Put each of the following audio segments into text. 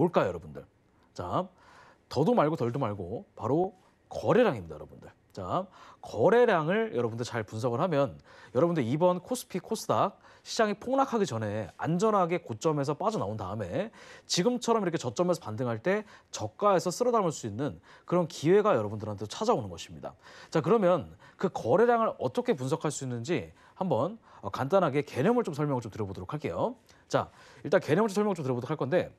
뭘까요, 여러분들? 자, 더도 말고 덜도 말고 바로 거래량입니다, 여러분들. 자, 거래량을 여러분들 잘 분석을 하면 여러분들 이번 코스피 코스닥 시장이 폭락하기 전에 안전하게 고점에서 빠져나온 다음에 지금처럼 이렇게 저점에서 반등할 때 저가에서 쓸어 담을 수 있는 그런 기회가 여러분들한테 찾아오는 것입니다. 자, 그러면 그 거래량을 어떻게 분석할 수 있는지 한번 어, 간단하게 개념을 좀 설명을 좀 드려보도록 할게요. 자, 일단 개념을 좀 설명을 좀 드려보도록 할 건데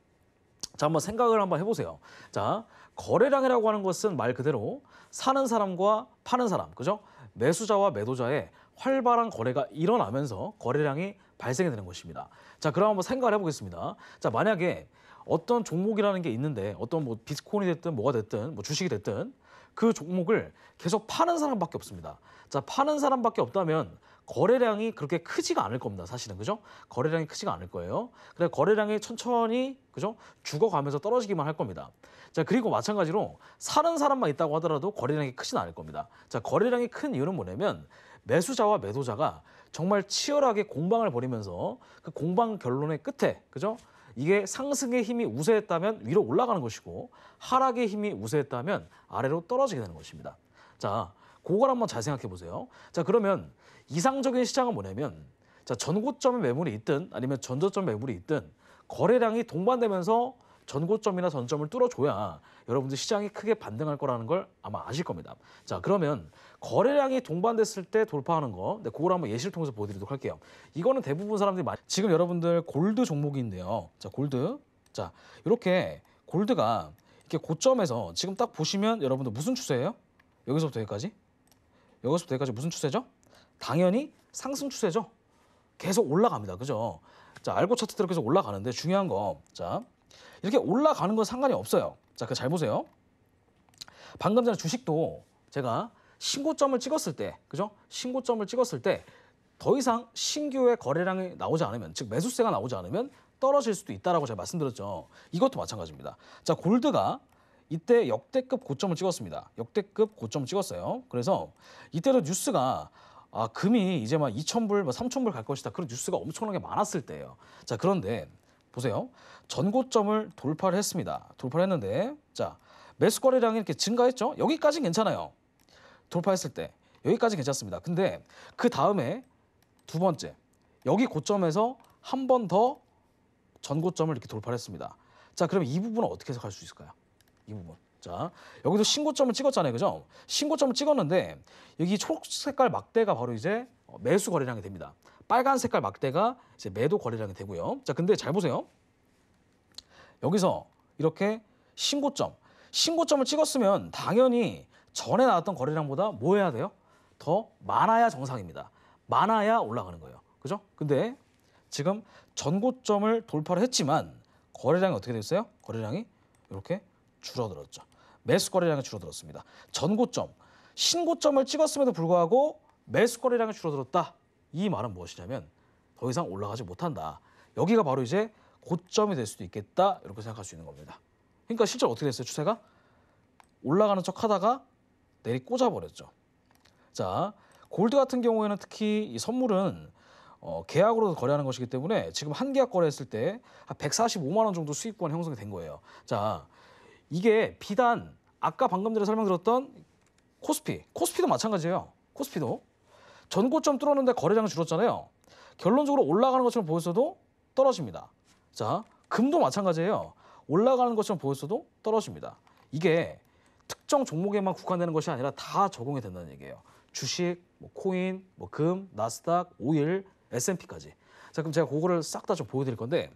자, 한번 생각을 한번 해보세요. 자, 거래량이라고 하는 것은 말 그대로 사는 사람과 파는 사람, 그죠? 매수자와 매도자의 활발한 거래가 일어나면서 거래량이 발생이 되는 것입니다. 자, 그럼 한번 생각을 해보겠습니다. 자, 만약에 어떤 종목이라는 게 있는데 어떤 뭐 비트코인이 됐든 뭐가 됐든 뭐 주식이 됐든 그 종목을 계속 파는 사람밖에 없습니다. 자, 파는 사람밖에 없다면 거래량이 그렇게 크지가 않을 겁니다. 사실은 그죠? 거래량이 크지가 않을 거예요. 그래 거래량이 천천히 그죠? 죽어가면서 떨어지기만 할 겁니다. 자 그리고 마찬가지로 사는 사람만 있다고 하더라도 거래량이 크진 않을 겁니다. 자 거래량이 큰 이유는 뭐냐면 매수자와 매도자가 정말 치열하게 공방을 벌이면서 그 공방 결론의 끝에 그죠? 이게 상승의 힘이 우세했다면 위로 올라가는 것이고 하락의 힘이 우세했다면 아래로 떨어지게 되는 것입니다. 자, 그걸 한번 잘 생각해 보세요. 자, 그러면 이상적인 시장은 뭐냐면 자, 전고점에 매물이 있든 아니면 전저점 매물이 있든 거래량이 동반되면서 전고점이나 전점을 뚫어줘야 여러분들 시장이 크게 반등할 거라는 걸 아마 아실 겁니다. 자 그러면 거래량이 동반됐을 때 돌파하는 거, 네, 그걸 한번 예시를 통해서 보여드리도록 할게요. 이거는 대부분 사람들이 많이 지금 여러분들 골드 종목인데요. 자 골드, 자 이렇게 골드가 이렇게 고점에서 지금 딱 보시면 여러분들 무슨 추세예요? 여기서부터 여기까지 여기서부터 여기까지 무슨 추세죠? 당연히 상승 추세죠. 계속 올라갑니다. 그죠? 자, 알고 차트대로 계속 올라가는데 중요한 거. 자, 이렇게 올라가는 건 상관이 없어요. 자, 그 잘 보세요. 방금 전에 주식도 제가 신고점을 찍었을 때, 그죠? 신고점을 찍었을 때 더 이상 신규의 거래량이 나오지 않으면, 즉 매수세가 나오지 않으면 떨어질 수도 있다라고 제가 말씀드렸죠. 이것도 마찬가지입니다. 자, 골드가 이때 역대급 고점을 찍었습니다. 역대급 고점 을 찍었어요. 그래서 이때도 뉴스가 아, 금이 이제 막2천불막3천불갈 것이다. 그런 뉴스가 엄청나게 많았을 때예요. 자, 그런데 보세요. 전고점을 돌파를 했습니다. 돌파를 했는데 자, 매수 거래량이 이렇게 증가했죠? 여기까지 괜찮아요. 돌파했을 때 여기까지 괜찮습니다. 근데 그 다음에 두 번째 여기 고점에서 한 번 더 전고점을 이렇게 돌파를 했습니다. 자, 그럼 이 부분은 어떻게 해석할 수 있을까요? 이 부분. 뭐, 자, 여기서 신고점을 찍었잖아요. 그죠? 신고점을 찍었는데 여기 초록 색깔 막대가 바로 이제 어, 매수 거래량이 됩니다. 빨간 색깔 막대가 이제 매도 거래량이 되고요. 자, 근데 잘 보세요. 여기서 이렇게 신고점, 신고점을 찍었으면 당연히 전에 나왔던 거래량보다 뭐 해야 돼요? 더 많아야 정상입니다. 많아야 올라가는 거예요. 그죠? 근데 지금 전고점을 돌파를 했지만 거래량이 어떻게 됐어요? 거래량이 이렇게 줄어들었죠. 매수 거래량이 줄어들었습니다. 전고점, 신고점을 찍었음에도 불구하고 매수 거래량이 줄어들었다. 이 말은 무엇이냐면 더 이상 올라가지 못한다. 여기가 바로 이제 고점이 될 수도 있겠다. 이렇게 생각할 수 있는 겁니다. 그러니까 실제로 어떻게 됐어요? 추세가 올라가는 척 하다가 내리 꽂아버렸죠. 자, 골드 같은 경우에는 특히 이 선물은 어, 계약으로 거래하는 것이기 때문에 지금 한 계약 거래했을 때한 145만 원 정도 수익권 형성이 된 거예요. 자, 이게 비단 아까 방금 전에 설명드렸던 코스피, 코스피도 마찬가지예요. 코스피도 전고점 뚫었는데 거래량이 줄었잖아요. 결론적으로 올라가는 것처럼 보였어도 떨어집니다. 자, 금도 마찬가지예요. 올라가는 것처럼 보였어도 떨어집니다. 이게 특정 종목에만 국한되는 것이 아니라 다 적용이 된다는 얘기예요. 주식, 뭐 코인, 뭐 금, 나스닥, 오일, S&P까지. 자, 그럼 제가 그거를 싹 다 좀 보여드릴 건데